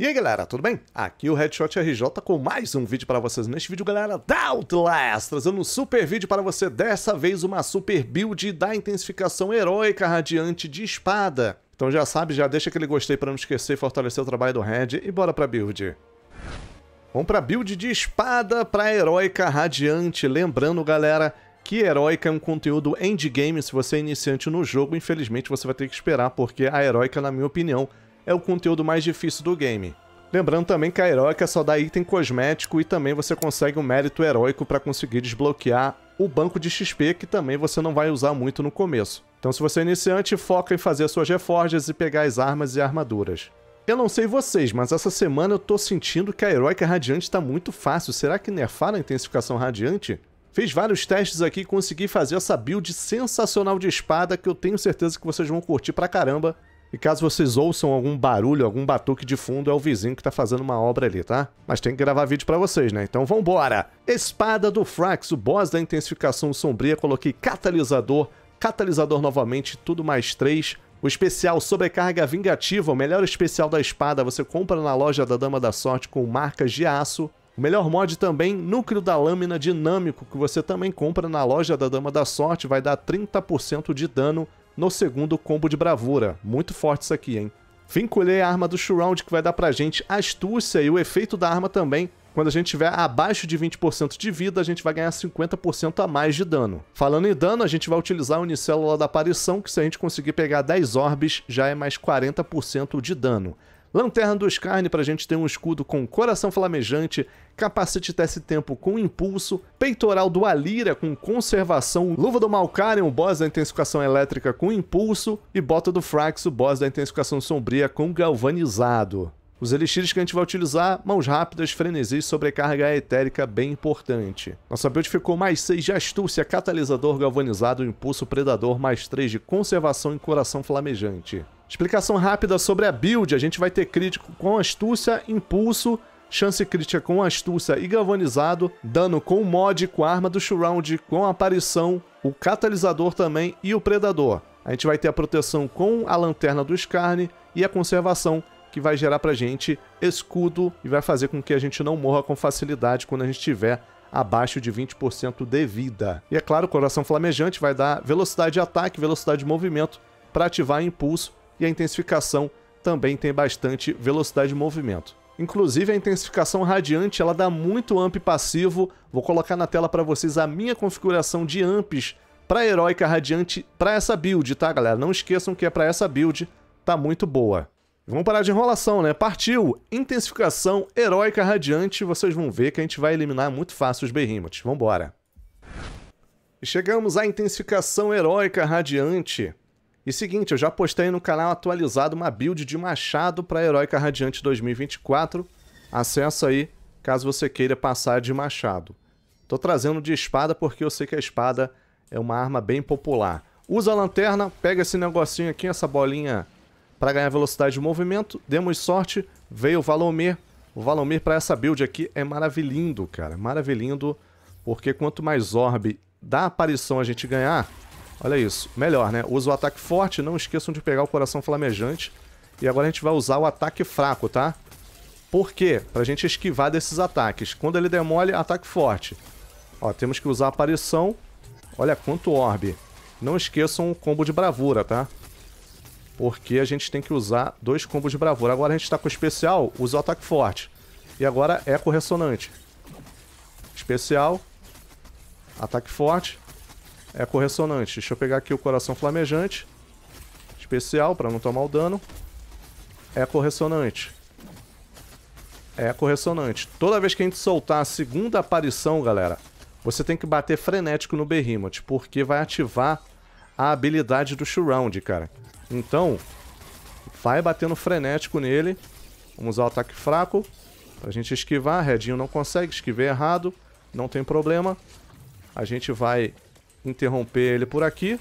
E aí galera, tudo bem? Aqui o Headshot RJ com mais um vídeo para vocês. Neste vídeo galera, da Outlast, trazendo um super vídeo para você. Dessa vez uma super build da intensificação heróica radiante de espada. Então já sabe, já deixa aquele gostei para não esquecer e fortalecer o trabalho do Red e bora pra build. Vamos pra build de espada pra heróica radiante. Lembrando galera, que heróica é um conteúdo endgame. Se você é iniciante no jogo, infelizmente você vai ter que esperar, porque a heróica, na minha opinião, é o conteúdo mais difícil do game. Lembrando também que a heróica só dá item cosmético e também você consegue um mérito heróico para conseguir desbloquear o banco de XP, que também você não vai usar muito no começo. Então se você é iniciante, foca em fazer suas reforjas e pegar as armas e armaduras. Eu não sei vocês, mas essa semana eu tô sentindo que a heróica radiante está muito fácil. Será que nerfaram a intensificação radiante? Fiz vários testes aqui e consegui fazer essa build sensacional de espada que eu tenho certeza que vocês vão curtir pra caramba. E caso vocês ouçam algum barulho, algum batuque de fundo, é o vizinho que tá fazendo uma obra ali, tá? Mas tem que gravar vídeo para vocês, né? Então vambora! Espada do Frax, o boss da intensificação sombria, coloquei catalisador, catalisador novamente, tudo mais três. O especial Sobrecarga Vingativa, o melhor especial da espada, você compra na loja da Dama da Sorte com marcas de aço. O melhor mod também, Núcleo da Lâmina Dinâmico, que você também compra na loja da Dama da Sorte, vai dar 30% de dano no segundo combo de bravura. Muito forte isso aqui, hein? Vinculei a arma do Shroud, que vai dar pra gente astúcia e o efeito da arma também. Quando a gente tiver abaixo de 20% de vida, a gente vai ganhar 50% a mais de dano. Falando em dano, a gente vai utilizar a unicélula da aparição, que se a gente conseguir pegar 10 orbes, já é mais 40% de dano. Lanterna do Skarne para a gente ter um escudo com coração flamejante, capacete desse tempo com impulso, peitoral do Alira com conservação, luva do Malkarion, o boss da intensificação elétrica com impulso, e bota do Frax, o boss da intensificação sombria com galvanizado. Os elixires que a gente vai utilizar, mãos rápidas, frenesi, sobrecarga etérica, bem importante. Nossa build ficou mais 6 de astúcia, catalisador galvanizado, impulso predador, mais 3 de conservação e coração flamejante. Explicação rápida sobre a build, a gente vai ter crítico com astúcia, impulso, chance crítica com astúcia e galvanizado, dano com mod, com a arma do shroud, com aparição, o catalisador também e o predador. A gente vai ter a proteção com a lanterna do Scarne e a conservação que vai gerar a gente escudo e vai fazer com que a gente não morra com facilidade quando a gente estiver abaixo de 20% de vida. E é claro, o coração flamejante vai dar velocidade de ataque, velocidade de movimento para ativar impulso e a intensificação também tem bastante velocidade de movimento. Inclusive a intensificação radiante, ela dá muito amp passivo. Vou colocar na tela para vocês a minha configuração de amps para heróica radiante para essa build, tá, galera? Não esqueçam que é para essa build, tá muito boa. Vamos parar de enrolação, né? Partiu! Intensificação heróica radiante, vocês vão ver que a gente vai eliminar muito fácil os Behemoths. Vambora! Chegamos à intensificação heróica radiante. E seguinte, eu já postei no canal atualizado uma build de machado para heróica radiante 2024. Acessa aí, caso você queira passar de machado. Tô trazendo de espada porque eu sei que a espada é uma arma bem popular. Usa a lanterna, pega esse negocinho aqui, essa bolinha para ganhar velocidade de movimento, demos sorte, veio o Valomir. O Valomir para essa build aqui é maravilhindo, cara. Maravilhindo, porque quanto mais orb da aparição a gente ganhar, olha isso, melhor, né? Usa o ataque forte, não esqueçam de pegar o coração flamejante. E agora a gente vai usar o ataque fraco, tá? Por quê? Pra gente esquivar desses ataques. Quando ele demole, ataque forte. Ó, temos que usar a aparição. Olha quanto orbe. Não esqueçam o combo de bravura, tá? Porque a gente tem que usar dois combos de bravura. Agora a gente tá com o especial, usa o ataque forte. E agora eco é ressonante. Especial. Ataque forte. Eco é ressonante. Deixa eu pegar aqui o coração flamejante. Especial, para não tomar o dano. Eco é ressonante. Eco ressonante. Toda vez que a gente soltar a segunda aparição, galera, você tem que bater frenético no Behemoth, porque vai ativar a habilidade do Shroud, cara. Então, vai batendo frenético nele. Vamos usar o ataque fraco pra gente esquivar. Redinho não consegue, esquivei errado, não tem problema. A gente vai interromper ele por aqui.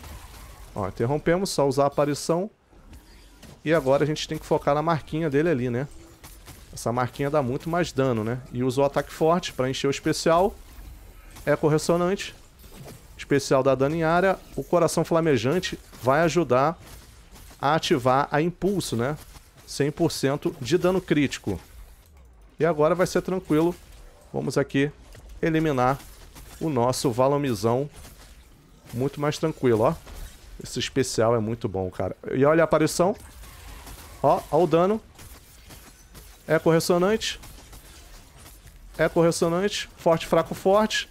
Ó, interrompemos, só usar a aparição. E agora a gente tem que focar na marquinha dele ali, né? Essa marquinha dá muito mais dano, né? E usou o ataque forte pra encher o especial. Eco é ressonante. Especial dá dano em área. O coração flamejante vai ajudar a ativar a impulso, né? 100% de dano crítico. E agora vai ser tranquilo. Vamos aqui eliminar o nosso Valomizão. Muito mais tranquilo, ó. Esse especial é muito bom, cara. E olha a aparição. Ó, ó o dano. Eco ressonante. Eco ressonante. Forte, fraco, forte.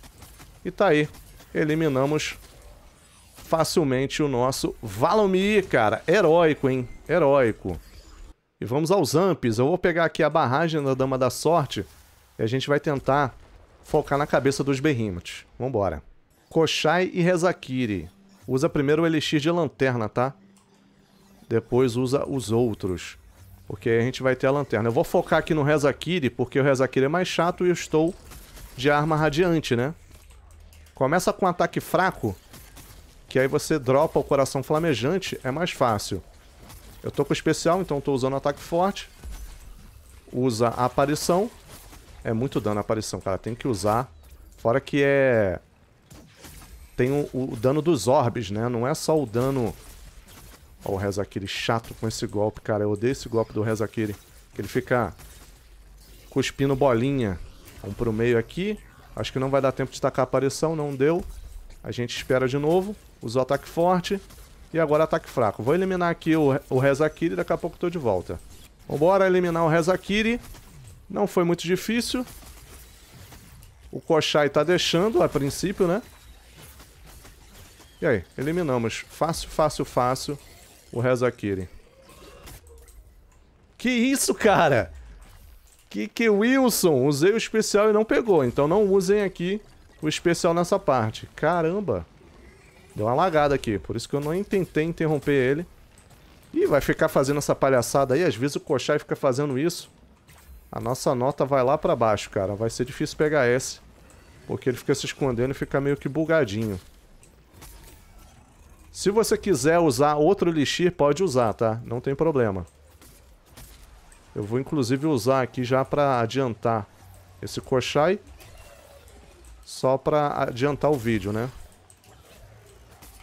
E tá aí. Eliminamos facilmente o nosso Valomir, cara. Heróico, hein? Heróico. E vamos aos amps. Eu vou pegar aqui a barragem da Dama da Sorte e a gente vai tentar focar na cabeça dos Behemoths. Vambora. Koshai e Rezakiri. Usa primeiro o Elixir de Lanterna, tá? Depois usa os outros. Porque aí a gente vai ter a lanterna. Eu vou focar aqui no Rezakiri, porque o Rezakiri é mais chato e eu estou de arma radiante, né? Começa com um ataque fraco que aí você dropa o coração flamejante, é mais fácil. Eu tô com especial, então tô usando ataque forte. Usa a aparição. É muito dano a aparição, cara. Tem que usar. Fora que é... Tem o, o dano dos orbes, né? Não é só o dano... Ó, o Rezakiri chato com esse golpe, cara. Eu odeio esse golpe do Rezakiri. Que ele fica cuspindo bolinha. Um pro meio aqui. Acho que não vai dar tempo de tacar a aparição, não deu. A gente espera de novo. Usou ataque forte. E agora ataque fraco. Vou eliminar aqui o, o Rezakiri e daqui a pouco estou de volta. Vambora eliminar o Rezakiri. Não foi muito difícil. O Koshai está deixando a princípio, né? E aí, eliminamos. Fácil, fácil, fácil o Rezakiri. Que isso, cara? Que que Wilson? Usei o especial e não pegou. Então não usem aqui o especial nessa parte. Caramba. Deu uma lagada aqui, por isso que eu não tentei interromper ele. E vai ficar fazendo essa palhaçada aí, às vezes o Kochai fica fazendo isso. A nossa nota vai lá pra baixo, cara. Vai ser difícil pegar esse. Porque ele fica se escondendo e fica meio que bugadinho. Se você quiser usar outro lixir, pode usar, tá? Não tem problema. Eu vou inclusive usar aqui já pra adiantar esse Kochai. Só pra adiantar o vídeo, né?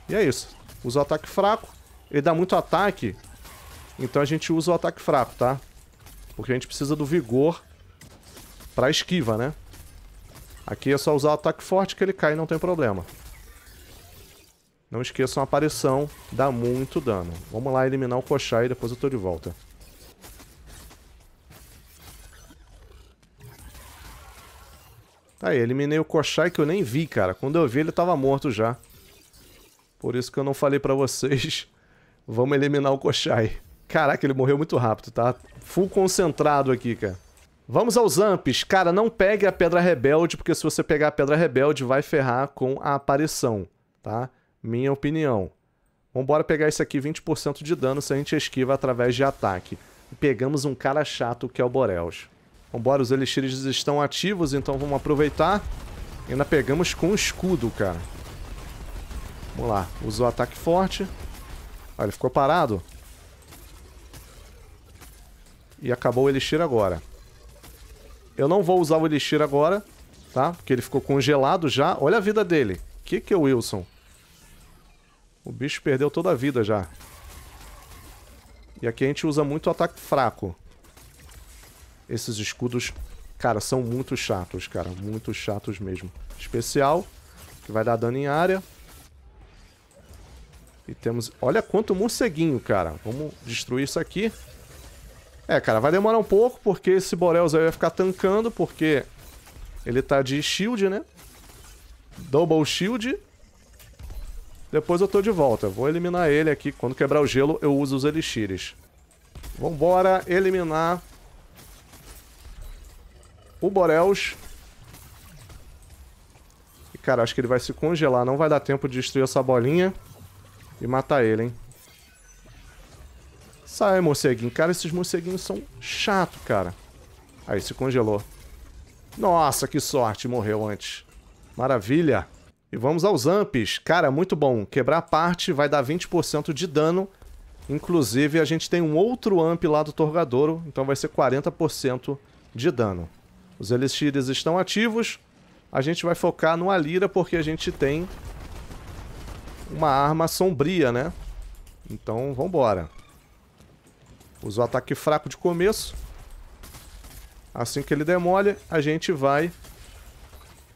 E é isso. Usa o ataque fraco. Ele dá muito ataque. Então a gente usa o ataque fraco, tá? Porque a gente precisa do vigor pra esquiva, né? Aqui é só usar o ataque forte que ele cai e não tem problema. Não esqueçam a aparição, dá muito dano. Vamos lá eliminar o Koshai e depois eu tô de volta. Tá aí, eliminei o Koshai que eu nem vi, cara. Quando eu vi ele tava morto já. Por isso que eu não falei para vocês. Vamos eliminar o Koshai. Caraca, ele morreu muito rápido, tá? Full concentrado aqui, cara. Vamos aos amps. Cara, não pegue a Pedra Rebelde, porque se você pegar a Pedra Rebelde, vai ferrar com a aparição, tá? Minha opinião. Vambora pegar isso aqui, 20% de dano se a gente esquiva através de ataque. E pegamos um cara chato que é o Boreus. Vambora, os elixires estão ativos, então vamos aproveitar. E ainda pegamos com o escudo, cara. Vamos lá. Usou ataque forte. Olha, ele ficou parado. E acabou o Elixir agora. Eu não vou usar o Elixir agora, tá? Porque ele ficou congelado já. Olha a vida dele. Que que é o Wilson? O bicho perdeu toda a vida já. E aqui a gente usa muito ataque fraco. Esses escudos, cara, são muito chatos, cara. Muito chatos mesmo. Especial, que vai dar dano em área. E temos... Olha quanto morceguinho, cara. Vamos destruir isso aqui. É, cara, vai demorar um pouco, porque esse Borels aí vai ficar tancando, porque ele tá de shield, né? Double shield. Depois eu tô de volta. Vou eliminar ele aqui. Quando quebrar o gelo, eu uso os elixires. Vambora, eliminar o Borels. E, cara, acho que ele vai se congelar. Não vai dar tempo de destruir essa bolinha e matar ele, hein? Sai, morceguinho. Cara, esses morceguinhos são chato, cara. Aí, se congelou. Nossa, que sorte, morreu antes. Maravilha. E vamos aos amps. Cara, muito bom. Quebrar parte vai dar 20% de dano. Inclusive, a gente tem um outro amp lá do Torgadouro, então vai ser 40% de dano. Os elixires estão ativos. A gente vai focar no Alira porque a gente tem uma arma sombria, né? Então, vambora. Usa o ataque fraco de começo. Assim que ele demole, a gente vai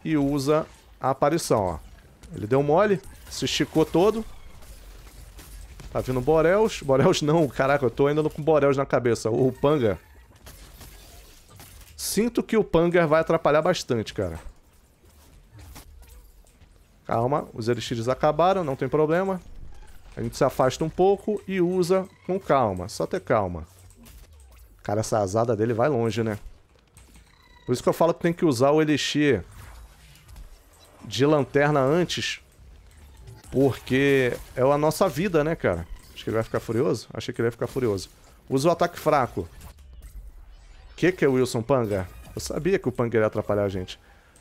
e usa a aparição, ó. Ele deu mole, se esticou todo. Tá vindo boreus? Boreus não, caraca, eu tô ainda com boreus na cabeça. O Panga. Sinto que o panga vai atrapalhar bastante, cara. Calma, os elixires acabaram, não tem problema. A gente se afasta um pouco e usa com calma, só ter calma. Cara, essa azada dele vai longe, né? Por isso que eu falo que tem que usar o elixir de lanterna antes. Porque é a nossa vida, né, cara? Acho que ele vai ficar furioso. Achei que ele ia ficar furioso. Usa o ataque fraco. Que que é o Wilson Panga? Eu sabia que o Panga ia atrapalhar a gente.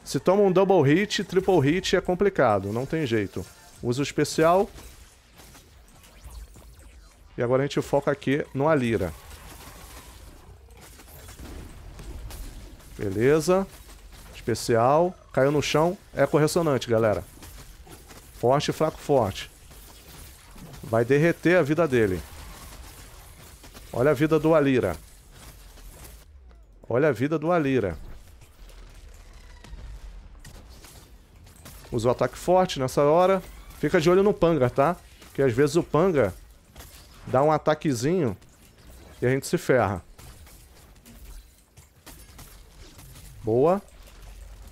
Se toma um double hit, triple hit é complicado, não tem jeito. Usa o especial. E agora a gente foca aqui no Alira. Beleza. Especial. Caiu no chão. É corressonante, galera. Forte, fraco, forte. Vai derreter a vida dele. Olha a vida do Alira. Olha a vida do Alira. Usa o ataque forte nessa hora. Fica de olho no Panga, tá? Porque às vezes o Panga dá um ataquezinho e a gente se ferra. Boa.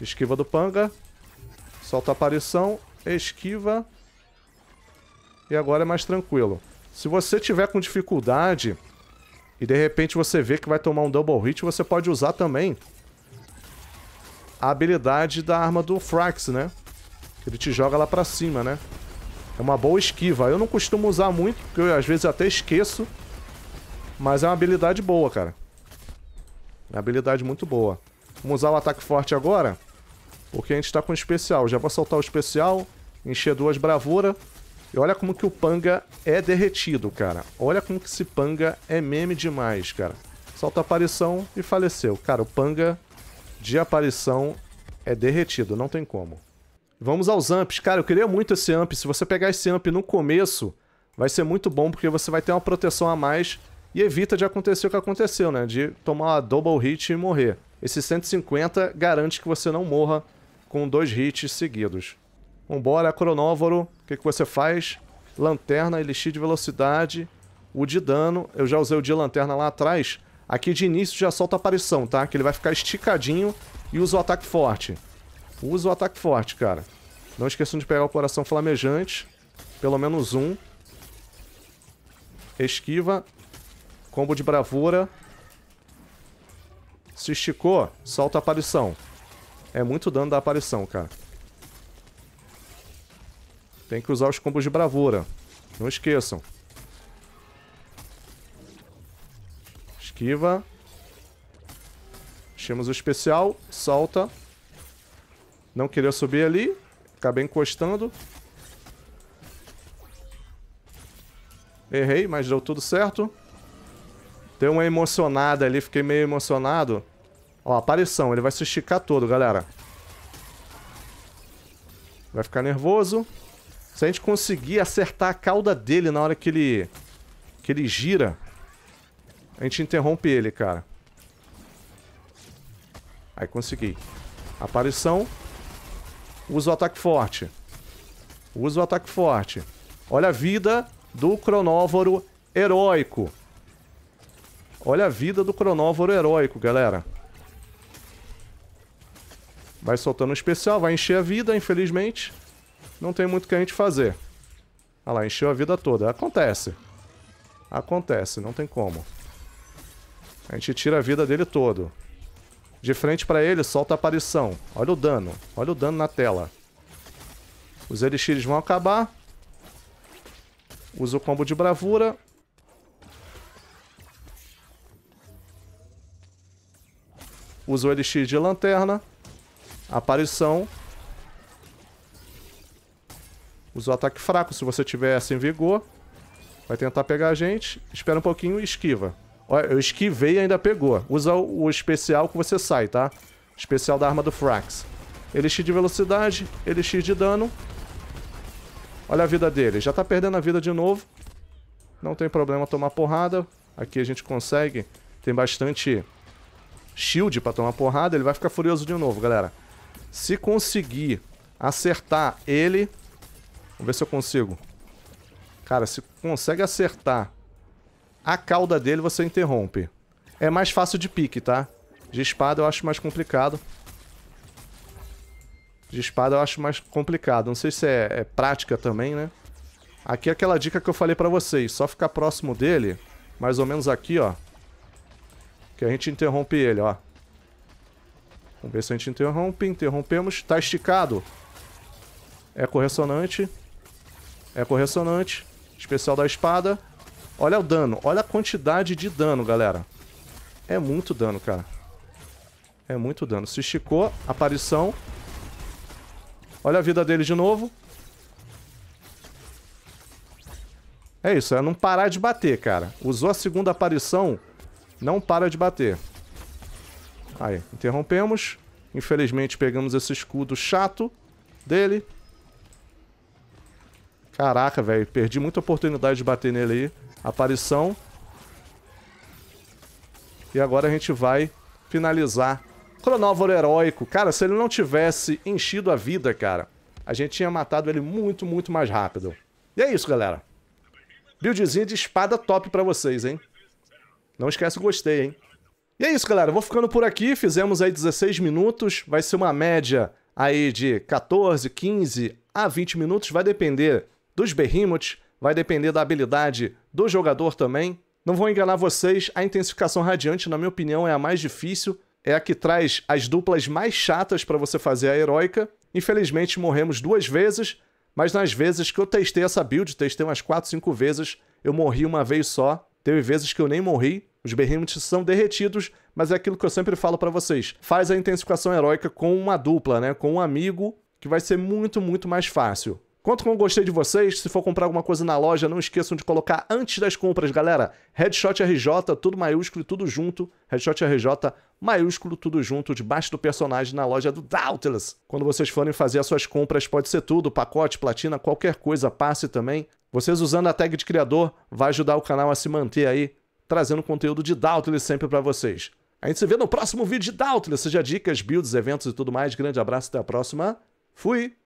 Esquiva do Panga. Solta a aparição. Esquiva. E agora é mais tranquilo. Se você tiver com dificuldade e de repente você vê que vai tomar um double hit, você pode usar também a habilidade da arma do Frax, né? Ele te joga lá pra cima, né? É uma boa esquiva. Eu não costumo usar muito, porque eu, às vezes até esqueço. Mas é uma habilidade boa, cara. É uma habilidade muito boa. Vamos usar o ataque forte agora, porque a gente tá com o especial. Já vou soltar o especial, encher duas bravura. E olha como que o Panga é derretido, cara. Olha como que esse Panga é meme demais, cara. Solta a aparição e faleceu. Cara, o Panga de aparição é derretido, não tem como. Vamos aos amps. Cara, eu queria muito esse amp. Se você pegar esse amp no começo, vai ser muito bom, porque você vai ter uma proteção a mais e evita de acontecer o que aconteceu, né? De tomar uma double hit e morrer. Esse 150 garante que você não morra com dois hits seguidos. Vambora, cronóvoro. O que, que você faz? Lanterna, elixir de velocidade, o de dano. Eu já usei o de lanterna lá atrás. Aqui de início já solta a aparição, tá? Que ele vai ficar esticadinho e usa o ataque forte. Usa o ataque forte, cara. Não esqueçam de pegar o coração flamejante. Pelo menos um. Esquiva. Combo de bravura. Se esticou, solta a aparição. É muito dano da aparição, cara. Tem que usar os combos de bravura. Não esqueçam. Esquiva. Temos o especial. Solta. Não queria subir ali. Acabei encostando. Errei, mas deu tudo certo. Deu uma emocionada ali, fiquei meio emocionado. Ó, aparição, ele vai se esticar todo, galera. Vai ficar nervoso. Se a gente conseguir acertar a cauda dele na hora que ele... Que ele gira... A gente interrompe ele, cara. Aí consegui. Aparição. Usa o ataque forte. Usa o ataque forte. Olha a vida do cronóvoro heróico. Olha a vida do cronóvoro heróico, galera. Vai soltando um especial, vai encher a vida, infelizmente. Não tem muito o que a gente fazer. Ah lá, encheu a vida toda. Acontece. Acontece, não tem como. A gente tira a vida dele todo. De frente para ele, solta a aparição. Olha o dano. Olha o dano na tela. Os elixires vão acabar. Usa o combo de bravura. Usa o elixir de lanterna. Aparição. Usa o ataque fraco se você tiver sem vigor. Vai tentar pegar a gente. Espera um pouquinho e esquiva. Olha, eu esquivei e ainda pegou. Usa o especial que você sai, tá? Especial da arma do Frax. Elixir é de velocidade, elixir é de dano. Olha a vida dele. Já tá perdendo a vida de novo. Não tem problema tomar porrada. Aqui a gente consegue. Tem bastante shield pra tomar porrada. Ele vai ficar furioso de novo, galera. Se conseguir acertar ele... Vamos ver se eu consigo. Cara, se consegue acertar a cauda dele você interrompe. É mais fácil de pique, tá? De espada eu acho mais complicado. De espada eu acho mais complicado. Não sei se é, é prática também, né? Aqui é aquela dica que eu falei pra vocês. Só ficar próximo dele, mais ou menos aqui, ó. Que a gente interrompe ele, ó. Vamos ver se a gente interrompe. Interrompemos. Tá esticado. É corressonante. É corressonante. Especial da espada. Olha o dano. Olha a quantidade de dano, galera. É muito dano, cara. É muito dano. Se esticou, aparição. Olha a vida dele de novo. É isso, é não parar de bater, cara. Usou a segunda aparição, não para de bater. Aí, interrompemos. Infelizmente pegamos esse escudo chato dele. Caraca, velho, perdi muita oportunidade de bater nele aí aparição. E agora a gente vai finalizar. Cronóvoro heróico. Cara, se ele não tivesse enchido a vida, cara, a gente tinha matado ele muito, muito mais rápido. E é isso, galera. Buildzinho de espada top pra vocês, hein? Não esquece o gostei, hein? E é isso, galera. Vou ficando por aqui. Fizemos aí 16 minutos. Vai ser uma média aí de 14, 15 a 20 minutos. Vai depender dos behemoths, vai depender da habilidade do jogador também. Não vou enganar vocês, a intensificação radiante, na minha opinião, é a mais difícil, é a que traz as duplas mais chatas para você fazer a heróica. Infelizmente morremos duas vezes, mas nas vezes que eu testei essa build, testei umas 4, 5 vezes, eu morri uma vez só. Teve vezes que eu nem morri, os berrimites são derretidos, mas é aquilo que eu sempre falo para vocês. Faz a intensificação heróica com uma dupla, né? Com um amigo, que vai ser muito, muito mais fácil. Conto com o gostei de vocês. Se for comprar alguma coisa na loja, não esqueçam de colocar antes das compras, galera. Headshot RJ, tudo maiúsculo e tudo junto. Headshot RJ, maiúsculo, tudo junto, debaixo do personagem na loja do Dautilus. Quando vocês forem fazer as suas compras, pode ser tudo: pacote, platina, qualquer coisa, passe também. Vocês usando a tag de criador vai ajudar o canal a se manter aí, trazendo conteúdo de Dautilus sempre para vocês. A gente se vê no próximo vídeo de Dautilus, seja dicas, builds, eventos e tudo mais. Grande abraço, até a próxima. Fui!